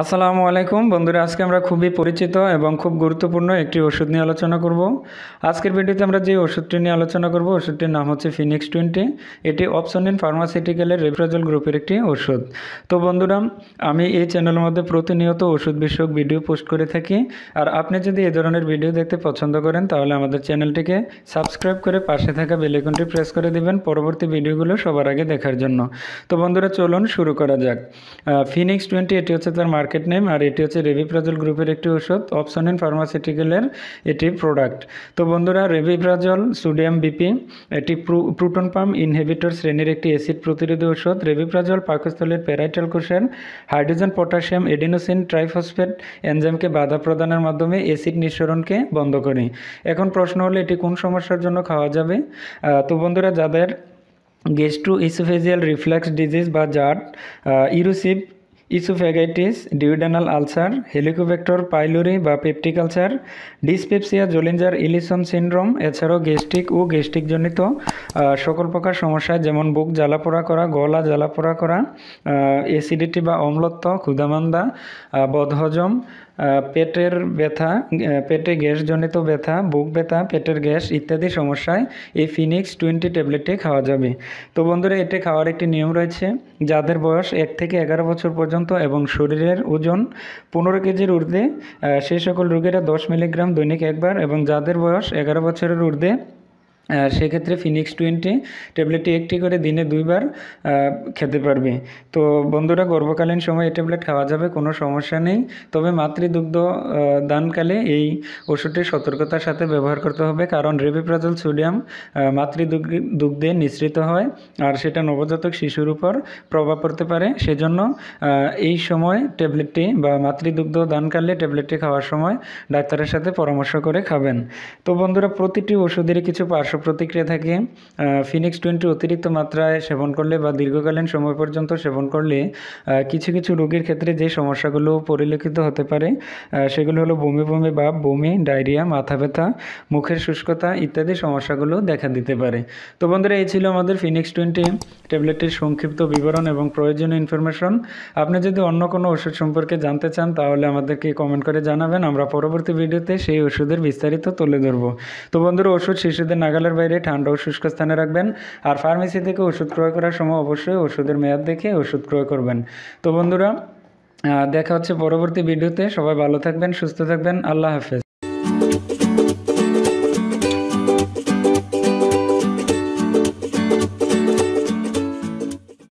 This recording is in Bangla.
আসসালামু আলাইকুম বন্ধুরা আজকে আমরা খুবই পরিচিত এবং খুব গুরুত্বপূর্ণ একটি ওষুধ নিয়ে আলোচনা করব আজকের ভিডিওতে আমরা যে ওষুধটি নিয়ে আলোচনা করব ওষুধটির নাম হচ্ছে ফিনিক্স টোয়েন্টি এটি অপশন ইন ফার্মাসিউটিক্যালের রেফ্রাজল গ্রুপের একটি ওষুধ তো বন্ধুরা আমি এই চ্যানেলের মধ্যে প্রতিনিয়ত ওষুধ বিষয়ক ভিডিও পোস্ট করে থাকি আর আপনি যদি এ ধরনের ভিডিও দেখতে পছন্দ করেন তাহলে আমাদের চ্যানেলটিকে সাবস্ক্রাইব করে পাশে থাকা বেলেকনটি প্রেস করে দিবেন পরবর্তী ভিডিওগুলো সবার আগে দেখার জন্য তো বন্ধুরা চলুন শুরু করা যাক ফিনিক্স টোয়েন্টি এটি হচ্ছে তার মার্কেট নেম আর এটি হচ্ছে রেভিপ্রাজল গ্রুপের একটি ওষুধ অপশন ইন ফার্মাসিউটিক্যালের এটি প্রোডাক্ট তো বন্ধুরা রেভিপ্রাজল সোডিয়াম বিপি এটি প্রোটন পাম্প ইনহেবিটর শ্রেণীর একটি অ্যাসিড প্রতিরোধী ওষুধ রেভিপ্রাজল পাকস্থলীর প্যারাইটাল কোষের হাইড্রোজেন পটাশিয়াম এডিনোসিন ট্রাইফসফেট এনজাইমকে বাধা প্রদানের মাধ্যমে অ্যাসিড নিঃসরণকে বন্ধ করে এখন প্রশ্ন হলো এটি কোন সমস্যার জন্য খাওয়া যাবে তো বন্ধুরা যাদের গেস্ট্রো ইসোফেজিয়াল রিফ্লাক্স ডিজিজ বা জাট erosive oesophagitis duodenal ulcer Helicobacter pylori বা peptic ulcer dyspepsia Zollinger Ellison syndrome এছাড়াও গ্যাস্ট্রিক ও গ্যাস্ট্রিকজনিত সকল প্রকার সমস্যা যেমন বুক জ্বালাপোড়া করা গলা জ্বালাপোড়া করা অ্যাসিডিটি বা অম্লত্ব ক্ষুধামান্দা বদহজম পেটের ব্যথা পেটে গ্যাসজনিত ব্যথা বুক ব্যথা পেটের গ্যাস ইত্যাদি সমস্যায় এই ফিনিক্স টোয়েন্টি ট্যাবলেটটি খাওয়া যাবে তো বন্ধুরা এটি খাওয়ার একটি নিয়ম রয়েছে যাদের বয়স এক থেকে এগারো বছর পর্যন্ত আক্রান্ত এবং শরীরের ওজন পনেরো কেজির ঊর্ধ্বে সেই সকল রোগীরা দশ মিলিগ্রাম দৈনিক একবার এবং যাদের বয়স এগারো বছরের ঊর্ধ্বে সেক্ষেত্রে ফিনিক্স টোয়েন্টি ট্যাবলেটটি একটি করে দিনে দুইবার খেতে পারবে তো বন্ধুরা গর্ভকালীন সময় এই ট্যাবলেট খাওয়া যাবে কোনো সমস্যা নেই তবে মাতৃদুগ্ধ দানকালে এই ওষুধটি সতর্কতার সাথে ব্যবহার করতে হবে কারণ রেবিপ্রাজল সোডিয়াম মাতৃদুগ্ধে নিঃসৃত হয় আর সেটা নবজাতক শিশুর উপর প্রভাব পড়তে পারে সেজন্য এই সময় ট্যাবলেটটি বা মাতৃদুগ্ধ দানকালে ট্যাবলেটটি খাওয়ার সময় ডাক্তারের সাথে পরামর্শ করে খাবেন তো বন্ধুরা প্রতিটি ওষুধের কিছু পার্শ্ব পার্শ্ব প্রতিক্রিয়া থাকে ফিনিক্স টোয়েন্টি অতিরিক্ত মাত্রায় সেবন করলে বা দীর্ঘকালীন সময় পর্যন্ত সেবন করলে কিছু কিছু রোগীর ক্ষেত্রে যে সমস্যাগুলো পরিলক্ষিত হতে পারে সেগুলো হলো বমি বমি বা বমি ডায়রিয়া মাথা ব্যথা মুখের শুষ্কতা ইত্যাদি সমস্যাগুলো দেখা দিতে পারে তো বন্ধুরা এই ছিল আমাদের ফিনিক্স টোয়েন্টি ট্যাবলেটের সংক্ষিপ্ত বিবরণ এবং প্রয়োজনীয় ইনফরমেশন আপনি যদি অন্য কোনো ওষুধ সম্পর্কে জানতে চান তাহলে আমাদেরকে কমেন্ট করে জানাবেন আমরা পরবর্তী ভিডিওতে সেই ওষুধের বিস্তারিত তুলে ধরবো তো বন্ধুরা ওষুধ শিশুদের নাগাল হাসপাতালের বাইরে ঠান্ডা ও শুষ্ক স্থানে রাখবেন আর ফার্মেসি থেকে ওষুধ ক্রয় করার সময় অবশ্যই ওষুধের মেয়াদ দেখে ওষুধ ক্রয় করবেন তো বন্ধুরা দেখা হচ্ছে পরবর্তী ভিডিওতে সবাই ভালো থাকবেন সুস্থ থাকবেন আল্লাহ হাফেজ